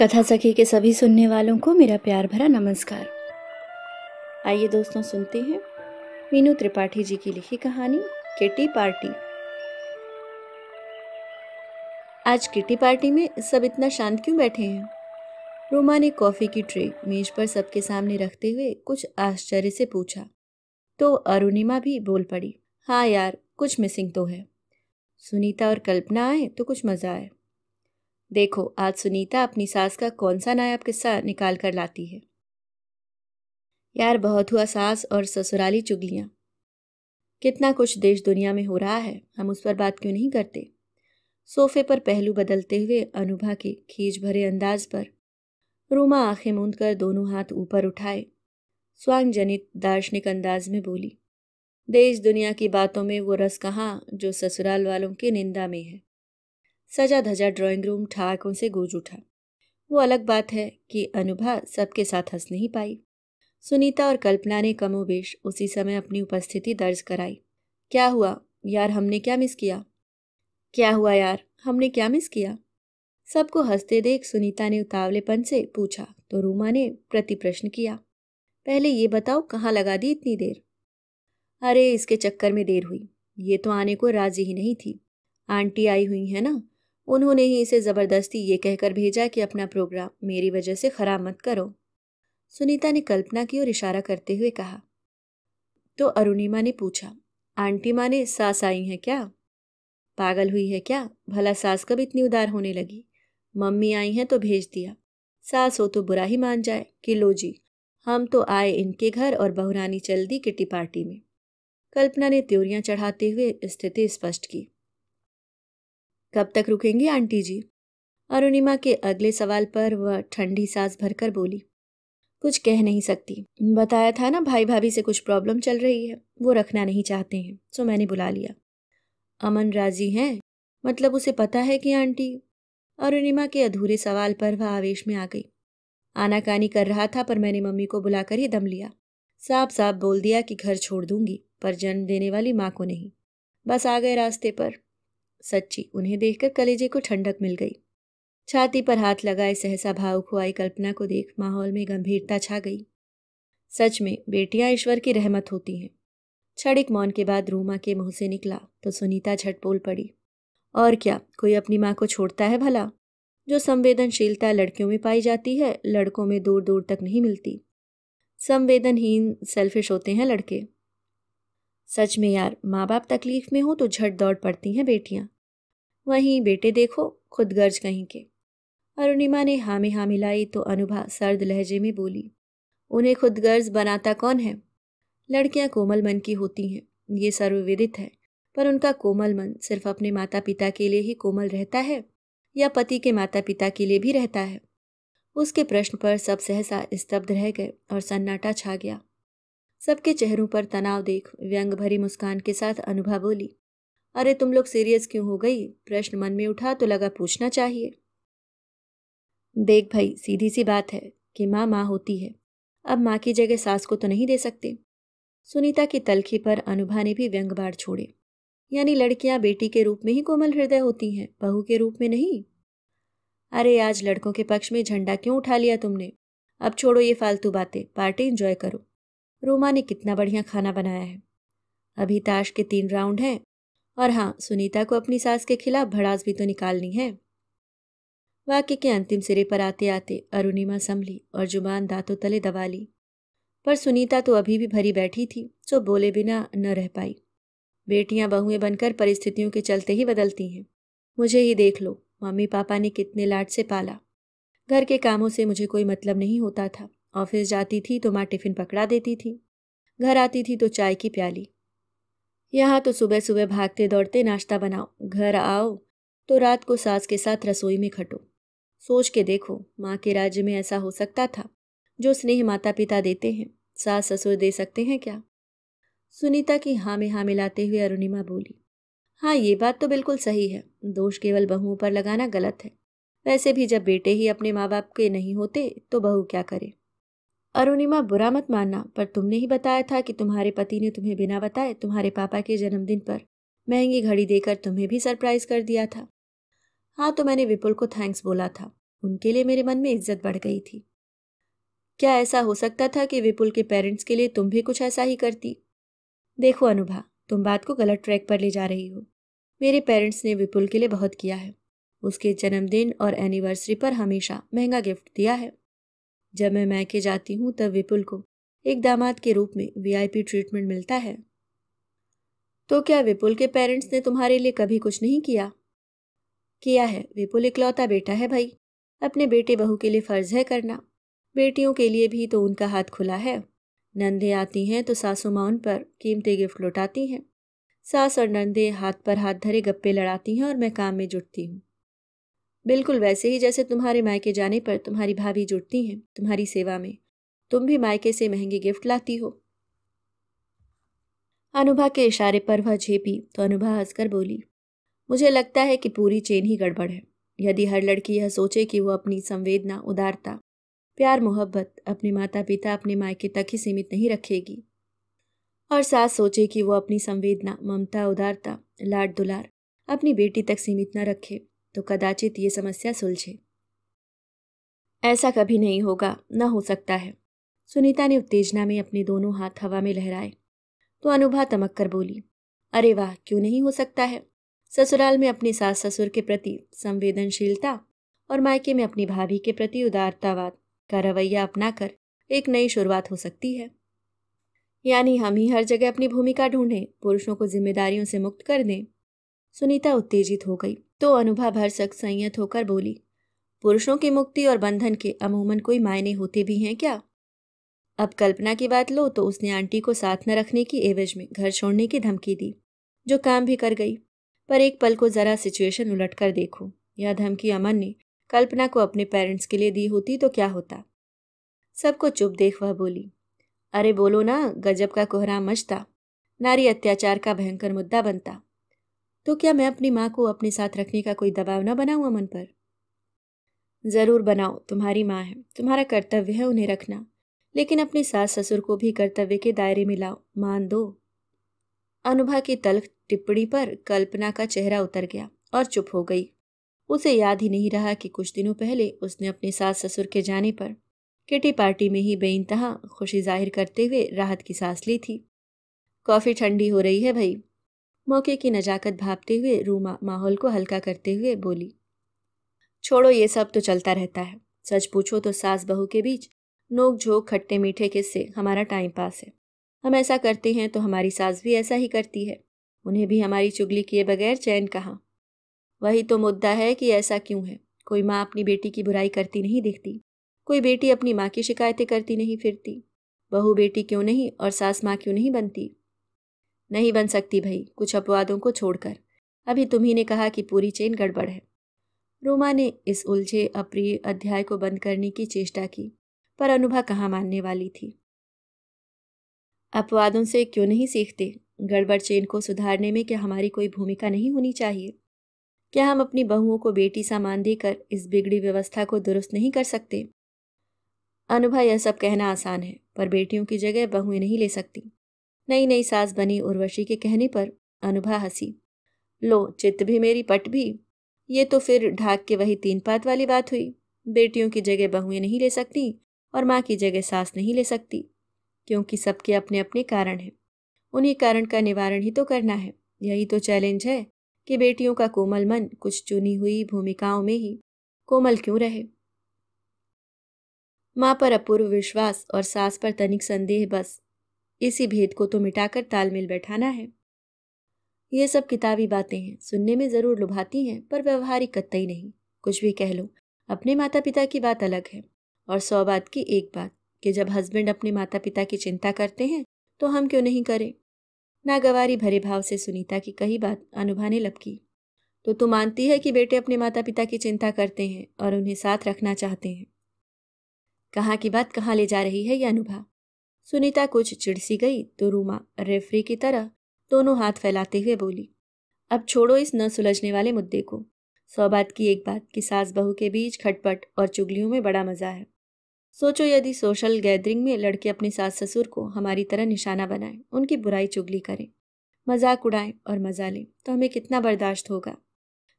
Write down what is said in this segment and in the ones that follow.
कथा सखी के सभी सुनने वालों को मेरा प्यार भरा नमस्कार आइए दोस्तों सुनते हैं मीनू त्रिपाठी जी की लिखी कहानी किटी पार्टी आज किटी पार्टी में सब इतना शांत क्यों बैठे हैं रोमा ने कॉफ़ी की ट्रे मेज पर सबके सामने रखते हुए कुछ आश्चर्य से पूछा तो अरुणिमा भी बोल पड़ी हाँ यार कुछ मिसिंग तो है सुनीता और कल्पना आए तो कुछ मज़ा आए देखो आज सुनीता अपनी सास का कौन सा नायाब किस्सा निकाल कर लाती है यार बहुत हुआ सास और ससुराली चुगलियाँ कितना कुछ देश दुनिया में हो रहा है हम उस पर बात क्यों नहीं करते सोफे पर पहलू बदलते हुए अनुभा के खींच भरे अंदाज पर रूमा आंखें मूंद कर दोनों हाथ ऊपर उठाए स्वांग जनित दार्शनिक अंदाज में बोली देश दुनिया की बातों में वो रस कहाँ जो ससुराल वालों की निंदा में है सजा धजा ड्राइंग रूम ठहाकों से गूंज उठा वो अलग बात है कि अनुभा सबके साथ हंस नहीं पाई सुनीता और कल्पना ने कमोबेश उसी समय अपनी उपस्थिति दर्ज कराई क्या हुआ यार हमने क्या मिस किया क्या हुआ यार हमने क्या मिस किया सबको हंसते देख सुनीता ने उतावलेपन से पूछा तो रूमा ने प्रति प्रश्न किया पहले ये बताओ कहाँ लगा दी इतनी देर अरे इसके चक्कर में देर हुई ये तो आने को राजी ही नहीं थी आंटी आई हुई है ना उन्होंने ही इसे ज़बरदस्ती ये कहकर भेजा कि अपना प्रोग्राम मेरी वजह से ख़राब मत करो सुनीता ने कल्पना की और इशारा करते हुए कहा तो अरुणिमा ने पूछा आंटी माँ ने सास आई हैं क्या पागल हुई है क्या भला सास कब इतनी उदार होने लगी मम्मी आई हैं तो भेज दिया सास हो तो बुरा ही मान जाए कि लो जी हम तो आए इनके घर और बहुरानी चल दी किटी पार्टी में कल्पना ने त्योरियाँ चढ़ाते हुए स्थिति स्पष्ट की कब तक रुकेंगी आंटी जी अरुणिमा के अगले सवाल पर वह ठंडी सांस भरकर बोली कुछ कह नहीं सकती बताया था ना भाई भाभी से कुछ प्रॉब्लम चल रही है वो रखना नहीं चाहते हैं सो तो मैंने बुला लिया अमन राजी हैं मतलब उसे पता है कि आंटी अरुणिमा के अधूरे सवाल पर वह आवेश में आ गई आनाकानी कर रहा था पर मैंने मम्मी को बुलाकर ही दम लिया साफ साफ बोल दिया कि घर छोड़ दूंगी पर जन्म देने वाली माँ को नहीं बस आ गए रास्ते पर सच्ची उन्हें देखकर कलेजे को ठंडक मिल गई छाती पर हाथ लगाए सहसा भावुक हुआ कल्पना को देख माहौल में गंभीरता छा गई सच में बेटियां ईश्वर की रहमत होती हैं छड़िक मौन के बाद रूमा के मुंह से निकला तो सुनीता झट बोल पड़ी और क्या कोई अपनी माँ को छोड़ता है भला जो संवेदनशीलता लड़कियों में पाई जाती है लड़कों में दूर दूर तक नहीं मिलती संवेदनहीन सेल्फिश होते हैं लड़के सच में यार माँ बाप तकलीफ में हो तो झट दौड़ पड़ती हैं बेटियाँ वहीं बेटे देखो खुद गर्ज कहीं के अरुणिमा ने हामी हाँ मिलाई तो अनुभा सर्द लहजे में बोली उन्हें खुद गर्ज बनाता कौन है लड़कियां कोमल मन की होती हैं ये सर्वविदित है पर उनका कोमल मन सिर्फ अपने माता पिता के लिए ही कोमल रहता है या पति के माता पिता के लिए भी रहता है उसके प्रश्न पर सब सहसा स्तब्ध रह गए और सन्नाटा छा गया सबके चेहरों पर तनाव देख व्यंग भरी मुस्कान के साथ अनुभा बोली अरे तुम लोग सीरियस क्यों हो गई प्रश्न मन में उठा तो लगा पूछना चाहिए देख भाई सीधी सी बात है कि माँ माँ होती है अब माँ की जगह सास को तो नहीं दे सकते सुनीता की तलखी पर अनुभा ने भी व्यंग्यवाड़ छोड़े यानी लड़कियां बेटी के रूप में ही कोमल हृदय होती हैं बहू के रूप में नहीं अरे आज लड़कों के पक्ष में झंडा क्यों उठा लिया तुमने अब छोड़ो ये फालतू बातें पार्टी इंजॉय करो रोमा ने कितना बढ़िया खाना बनाया है अभी ताश के तीन राउंड हैं और हाँ सुनीता को अपनी सास के खिलाफ भड़ास भी तो निकालनी है वाक्य के अंतिम सिरे पर आते आते अरुणिमा संभली और जुबान दांतों तले दबा ली पर सुनीता तो अभी भी भरी बैठी थी जो बोले बिना न रह पाई बेटियां बहुएं बनकर परिस्थितियों के चलते ही बदलती हैं मुझे ही देख लो मम्मी पापा ने कितने लाट से पाला घर के कामों से मुझे कोई मतलब नहीं होता था ऑफिस जाती थी तो माँ टिफिन पकड़ा देती थी घर आती थी तो चाय की प्याली यहाँ तो सुबह सुबह भागते दौड़ते नाश्ता बनाओ घर आओ तो रात को सास के साथ रसोई में खटो सोच के देखो माँ के राज्य में ऐसा हो सकता था जो स्नेह माता पिता देते हैं सास ससुर दे सकते हैं क्या सुनीता की हाँ में हाँ मिलाते हुए अरुणिमा बोली हाँ ये बात तो बिल्कुल सही है दोष केवल बहुओं पर लगाना गलत है वैसे भी जब बेटे ही अपने माँ बाप के नहीं होते तो बहू क्या करे अरुणिमा बुरा मत मानना पर तुमने ही बताया था कि तुम्हारे पति ने तुम्हें बिना बताए तुम्हारे पापा के जन्मदिन पर महंगी घड़ी देकर तुम्हें भी सरप्राइज कर दिया था हाँ तो मैंने विपुल को थैंक्स बोला था उनके लिए मेरे मन में इज्जत बढ़ गई थी क्या ऐसा हो सकता था कि विपुल के पेरेंट्स के लिए तुम भी कुछ ऐसा ही करती देखो अनुभा तुम बात को गलत ट्रैक पर ले जा रही हो मेरे पेरेंट्स ने विपुल के लिए बहुत किया है उसके जन्मदिन और एनिवर्सरी पर हमेशा महंगा गिफ्ट दिया है जब मैं मैके जाती हूँ तब विपुल को एक दामाद के रूप में वीआईपी ट्रीटमेंट मिलता है तो क्या विपुल के पेरेंट्स ने तुम्हारे लिए कभी कुछ नहीं किया किया है विपुल इकलौता बेटा है भाई अपने बेटे बहू के लिए फ़र्ज है करना बेटियों के लिए भी तो उनका हाथ खुला है नंदे आती हैं तो सासू माँ उन पर कीमती गिफ्ट लौटाती हैं सास और नंदे हाथ पर हाथ धरे गप्पे लड़ाती हैं और मैं काम में जुटती हूँ बिल्कुल वैसे ही जैसे तुम्हारे मायके जाने पर तुम्हारी भाभी जुटती हैं तुम्हारी सेवा में तुम भी मायके से महंगे गिफ्ट लाती हो अनुभा के इशारे पर वह झेपी तो अनुभा हंसकर बोली मुझे लगता है कि पूरी चेन ही गड़बड़ है यदि हर लड़की यह सोचे कि वह अपनी संवेदना उदारता प्यार मोहब्बत अपने माता पिता अपने मायके तक ही सीमित नहीं रखेगी और सास सोचे कि वह अपनी संवेदना ममता उदारता लाड दुलार अपनी बेटी तक सीमित न रखे तो कदाचित ये समस्या सुलझे ऐसा कभी नहीं होगा न हो सकता है सुनीता ने उत्तेजना में अपने दोनों हाथ हवा में लहराए तो अनुभा तमक कर बोली अरे वाह क्यों नहीं हो सकता है ससुराल में अपने सास ससुर के प्रति संवेदनशीलता और मायके में अपनी भाभी के प्रति उदारतावाद का रवैया अपनाकर एक नई शुरुआत हो सकती है यानी हम ही हर जगह अपनी भूमिका ढूंढें पुरुषों को जिम्मेदारियों से मुक्त कर दें सुनीता उत्तेजित हो गई तो अनुभा भर सक संयत होकर बोली पुरुषों की मुक्ति और बंधन के अमूमन कोई मायने होते भी हैं क्या अब कल्पना की बात लो तो उसने आंटी को साथ न रखने की एवज में घर छोड़ने की धमकी दी जो काम भी कर गई पर एक पल को ज़रा सिचुएशन उलट कर देखो यह धमकी अमन ने कल्पना को अपने पेरेंट्स के लिए दी होती तो क्या होता सबको चुप देख वह बोली अरे बोलो ना गजब का कोहरा मचता नारी अत्याचार का भयंकर मुद्दा बनता तो क्या मैं अपनी माँ को अपने साथ रखने का कोई दबाव न बनाऊँ अमन पर ज़रूर बनाओ तुम्हारी माँ है तुम्हारा कर्तव्य है उन्हें रखना लेकिन अपने सास ससुर को भी कर्तव्य के दायरे में लाओ मान दो अनुभा की तलख टिप्पणी पर कल्पना का चेहरा उतर गया और चुप हो गई उसे याद ही नहीं रहा कि कुछ दिनों पहले उसने अपने सास ससुर के जाने पर किटी पार्टी में ही बेइंतहा खुशी जाहिर करते हुए राहत की सांस ली थी कॉफ़ी ठंडी हो रही है भाई मौके की नजाकत भापते हुए रूमा माहौल को हल्का करते हुए बोली छोड़ो ये सब तो चलता रहता है सच पूछो तो सास बहू के बीच नोक झोंक खट्टे मीठे किस्से हमारा टाइम पास है हम ऐसा करते हैं तो हमारी सास भी ऐसा ही करती है उन्हें भी हमारी चुगली किए बगैर चैन कहाँ वही तो मुद्दा है कि ऐसा क्यों है कोई माँ अपनी बेटी की बुराई करती नहीं दिखती कोई बेटी अपनी माँ की शिकायतें करती नहीं फिरती बहू बेटी क्यों नहीं और सास माँ क्यों नहीं बनती नहीं बन सकती भाई कुछ अपवादों को छोड़कर अभी तुम्ही ने कहा कि पूरी चेन गड़बड़ है रोमा ने इस उलझे अप्रिय अध्याय को बंद करने की चेष्टा की पर अनुभा कहाँ मानने वाली थी अपवादों से क्यों नहीं सीखते गड़बड़ चेन को सुधारने में क्या हमारी कोई भूमिका नहीं होनी चाहिए क्या हम अपनी बहुओं को बेटी सामान देकर इस बिगड़ी व्यवस्था को दुरुस्त नहीं कर सकते अनुभा यह सब कहना आसान है पर बेटियों की जगह बहुएं नहीं ले सकती नई नई सास बनी उर्वशी के कहने पर अनुभा हंसी लो चित्त भी मेरी पट भी ये तो फिर ढाक के वही तीन पात वाली बात हुई बेटियों की जगह बहुएं नहीं ले सकती और माँ की जगह सास नहीं ले सकती क्योंकि सबके अपने अपने कारण हैं उन्हीं कारण का निवारण ही तो करना है यही तो चैलेंज है कि बेटियों का कोमल मन कुछ चुनी हुई भूमिकाओं में ही कोमल क्यों रहे माँ पर अपूर्व विश्वास और सास पर तनिक संदेह बस इसी भेद को तो मिटाकर तालमेल बैठाना है ये सब किताबी बातें हैं सुनने में ज़रूर लुभाती हैं पर व्यवहारिक कतई नहीं कुछ भी कह लो अपने माता पिता की बात अलग है और सौ बात की एक बात कि जब हस्बैंड अपने माता पिता की चिंता करते हैं तो हम क्यों नहीं करें नागवारी भरे भाव से सुनीता की कही बात अनुभा ने लपकी तो तू मानती है कि बेटे अपने माता पिता की चिंता करते हैं और उन्हें साथ रखना चाहते हैं कहाँ की बात कहाँ ले जा रही है यह अनुभा सुनीता कुछ चिड़सी गई तो रूमा रेफरी की तरह दोनों हाथ फैलाते हुए बोली अब छोड़ो इस न सुलझने वाले मुद्दे को सौ बात की एक बात कि सास बहू के बीच खटपट और चुगलियों में बड़ा मज़ा है सोचो यदि सोशल गैदरिंग में लड़के अपने सास ससुर को हमारी तरह निशाना बनाएं उनकी बुराई चुगली करें मजाक उड़ाएं और मजा लें तो हमें कितना बर्दाश्त होगा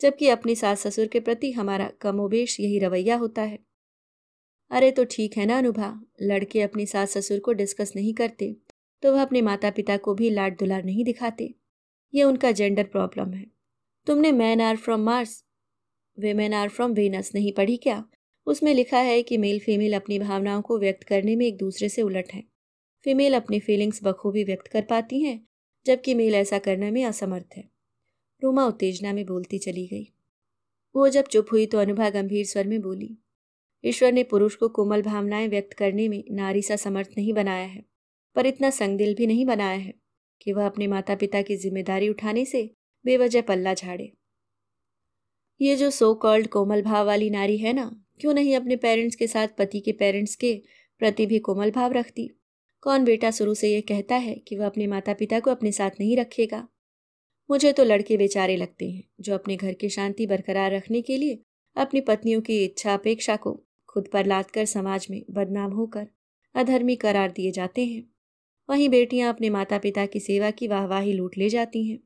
जबकि अपने सास ससुर के प्रति हमारा कमोबेश यही रवैया होता है अरे तो ठीक है ना अनुभा लड़के अपनी सास ससुर को डिस्कस नहीं करते तो वह अपने माता पिता को भी लाड दुलार नहीं दिखाते ये उनका जेंडर प्रॉब्लम है तुमने men are from Mars women are from Venus नहीं पढ़ी क्या उसमें लिखा है कि मेल फीमेल अपनी भावनाओं को व्यक्त करने में एक दूसरे से उलट हैं फीमेल अपनी फीलिंग्स बखूबी व्यक्त कर पाती हैं जबकि मेल ऐसा करने में असमर्थ है रूमा उत्तेजना में बोलती चली गई वो जब चुप हुई तो अनुभा गंभीर स्वर में बोली ईश्वर ने पुरुष को कोमल भावनाएं व्यक्त करने में नारी सा समर्थ नहीं बनाया है पर इतना संगदिल भी नहीं बनाया है कि वह अपने माता पिता की जिम्मेदारी उठाने से बेवजह पल्ला झाड़े ये जो सो कॉल्ड कोमल भाव वाली नारी है ना क्यों नहीं अपने पेरेंट्स के साथ पति के पेरेंट्स के प्रति भी कोमल भाव रखती कौन बेटा शुरू से यह कहता है कि वह अपने माता पिता को अपने साथ नहीं रखेगा मुझे तो लड़के बेचारे लगते हैं जो अपने घर की शांति बरकरार रखने के लिए अपनी पत्नियों की इच्छा अपेक्षा को खुद पर लाद कर समाज में बदनाम होकर अधर्मी करार दिए जाते हैं वहीं बेटियां अपने माता पिता की सेवा की वाहवाही लूट ले जाती हैं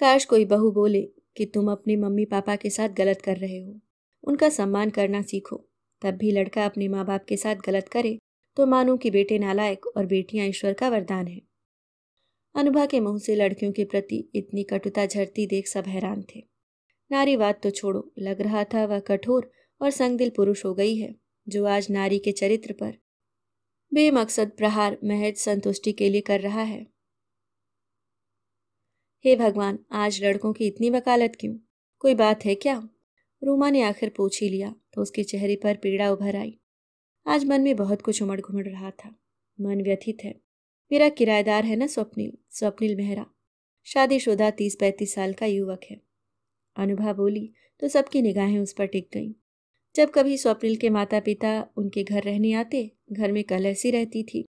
काश कोई बहू बोले कि तुम अपने मम्मी पापा के साथ गलत कर रहे हो उनका सम्मान करना सीखो तब भी लड़का अपने माँ बाप के साथ गलत करे तो मानो कि बेटे नालायक और बेटियां ईश्वर का वरदान है अनुभा के मुंह से लड़कियों के प्रति इतनी कटुता झरती देख सब हैरान थे नारीवाद तो छोड़ो लग रहा था वह कठोर और संगदिल पुरुष हो गई है जो आज नारी के चरित्र पर बेमकसद प्रहार महज संतुष्टि के लिए कर रहा है हे भगवान आज लड़कों की इतनी वकालत क्यों कोई बात है क्या रूमा ने आखिर पूछ ही लिया तो उसके चेहरे पर पीड़ा उभर आई आज मन में बहुत कुछ उमड़ घुमड़ रहा था मन व्यथित है मेरा किराएदार है ना स्वप्निल स्वप्निल मेहरा शादीशुदा तीस पैंतीस साल का युवक है अनुभा बोली तो सबकी निगाहें उस पर टिक गईं जब कभी स्वप्निल के माता पिता उनके घर रहने आते घर में कल ऐसी रहती थी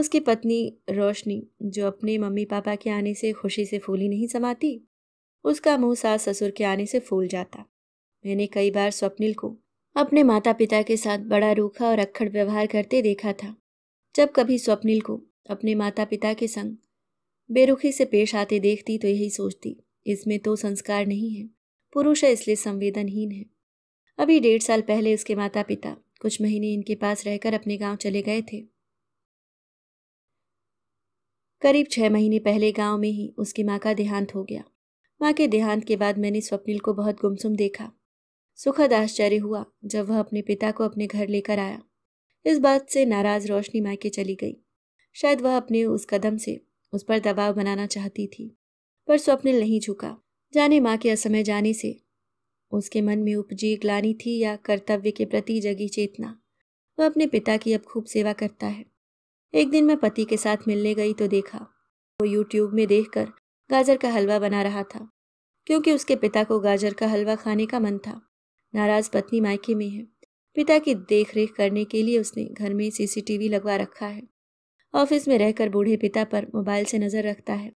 उसकी पत्नी रोशनी जो अपने मम्मी पापा के आने से खुशी से फूली नहीं समाती उसका मुंह सास ससुर के आने से फूल जाता मैंने कई बार स्वप्निल को अपने माता पिता के साथ बड़ा रूखा और अक्खड़ व्यवहार करते देखा था जब कभी स्वप्निल को अपने माता पिता के संग बेरुखी से पेश आते देखती तो यही सोचती इसमें तो संस्कार नहीं है पुरुष है इसलिए संवेदनहीन है अभी डेढ़ साल पहले उसके माता पिता कुछ महीने इनके पास रहकर अपने गांव चले गए थे करीब छह महीने पहले गांव में ही उसकी माँ का देहांत हो गया माँ के देहांत के बाद मैंने स्वप्निल को बहुत गुमसुम देखा सुखद आश्चर्य हुआ जब वह अपने पिता को अपने घर लेकर आया इस बात से नाराज रोशनी माँ के चली गई शायद वह अपने उस कदम से उस पर दबाव बनाना चाहती थी पर स्वप्निल नहीं झुका जाने माँ के असमय जाने से उसके मन में उपजी ग्लानी थी या कर्तव्य के प्रति जगी चेतना वह अपने पिता की अब खूब सेवा करता है एक दिन मैं पति के साथ मिलने गई तो देखा वो यूट्यूब में देखकर गाजर का हलवा बना रहा था क्योंकि उसके पिता को गाजर का हलवा खाने का मन था नाराज पत्नी मायके में है पिता की देखरेख करने के लिए उसने घर में सीसीटीवी लगवा रखा है ऑफिस में रहकर बूढ़े पिता पर मोबाइल से नज़र रखता है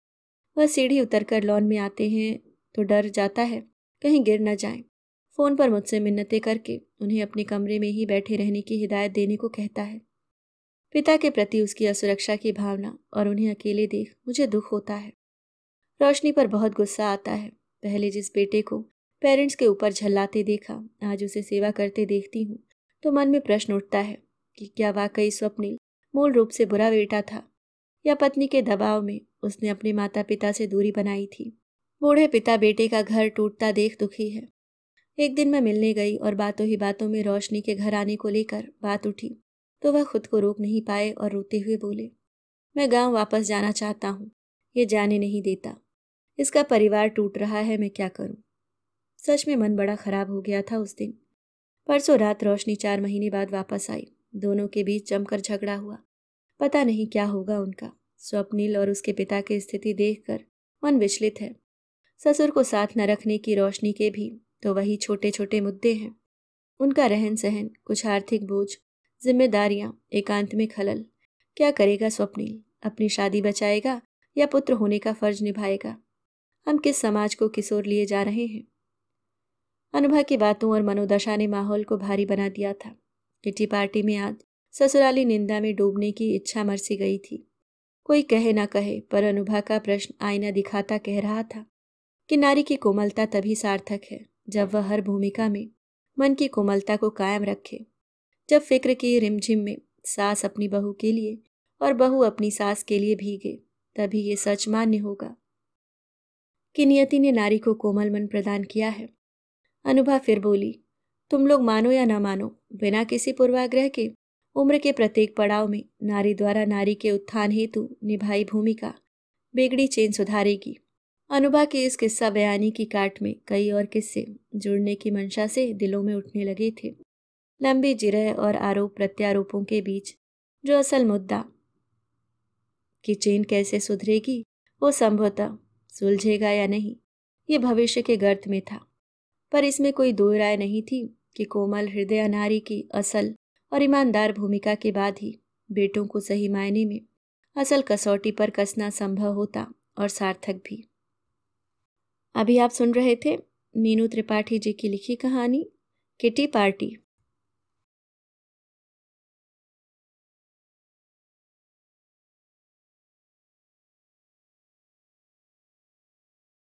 वह सीढ़ी उतरकर लॉन में आते हैं तो डर जाता है कहीं गिर न जाएं। फ़ोन पर मुझसे मिन्नतें करके उन्हें अपने कमरे में ही बैठे रहने की हिदायत देने को कहता है पिता के प्रति उसकी असुरक्षा की भावना और उन्हें अकेले देख मुझे दुख होता है रोशनी पर बहुत गुस्सा आता है पहले जिस बेटे को पेरेंट्स के ऊपर झल्लाते देखा आज उसे सेवा करते देखती हूँ तो मन में प्रश्न उठता है कि क्या वाकई स्वप्निल मूल रूप से बुरा बेटा था या पत्नी के दबाव में उसने अपने माता पिता से दूरी बनाई थी बूढ़े पिता बेटे का घर टूटता देख दुखी है एक दिन मैं मिलने गई और बातों ही बातों में रोशनी के घर आने को लेकर बात उठी तो वह खुद को रोक नहीं पाए और रोते हुए बोले मैं गांव वापस जाना चाहता हूँ ये जाने नहीं देता इसका परिवार टूट रहा है मैं क्या करूँ सच में मन बड़ा ख़राब हो गया था उस दिन परसों रात रोशनी चार महीने बाद वापस आई दोनों के बीच जमकर झगड़ा हुआ पता नहीं क्या होगा उनका स्वप्निल और उसके पिता की स्थिति देखकर मन विचलित है ससुर को साथ न रखने की रोशनी के भी तो वही छोटे छोटे मुद्दे हैं उनका रहन सहन कुछ आर्थिक बोझ जिम्मेदारियां एकांत में खलल क्या करेगा स्वप्निल अपनी शादी बचाएगा या पुत्र होने का फर्ज निभाएगा हम किस समाज को किशोर लिए जा रहे हैं अनुभा की बातों और मनोदशा ने माहौल को भारी बना दिया था किटी पार्टी में आज ससुराली निंदा में डूबने की इच्छा मरसी गई थी कोई कहे ना कहे पर अनुभा का प्रश्न आईना दिखाता कह रहा था कि नारी की कोमलता तभी सार्थक है जब वह हर भूमिका में मन की कोमलता को कायम रखे जब फिक्र की रिमझिम में सास अपनी बहू के लिए और बहू अपनी सास के लिए भीगे तभी ये सच मान्य होगा कि नियति ने नारी को कोमल मन प्रदान किया है अनुभा फिर बोली तुम लोग मानो या ना मानो बिना किसी पूर्वाग्रह के उम्र के प्रत्येक पड़ाव में नारी द्वारा नारी के उत्थान हेतु निभाई भूमिका बिगड़ी चेन सुधारेगी अनुभा के इस किस्सा बयानी की काट में कई और किस्से जुड़ने की मंशा से दिलों में उठने लगे थे लंबी जिरह और आरोप प्रत्यारोपों के बीच जो असल मुद्दा कि चेन कैसे सुधरेगी वो संभवतः सुलझेगा या नहीं ये भविष्य के गर्त में था पर इसमें कोई दो राय नहीं थी कि कोमल हृदय नारी की असल और ईमानदार भूमिका के बाद ही बेटों को सही मायने में असल कसौटी पर कसना संभव होता और सार्थक भी अभी आप सुन रहे थे मीनू त्रिपाठी जी की लिखी कहानी किटी पार्टी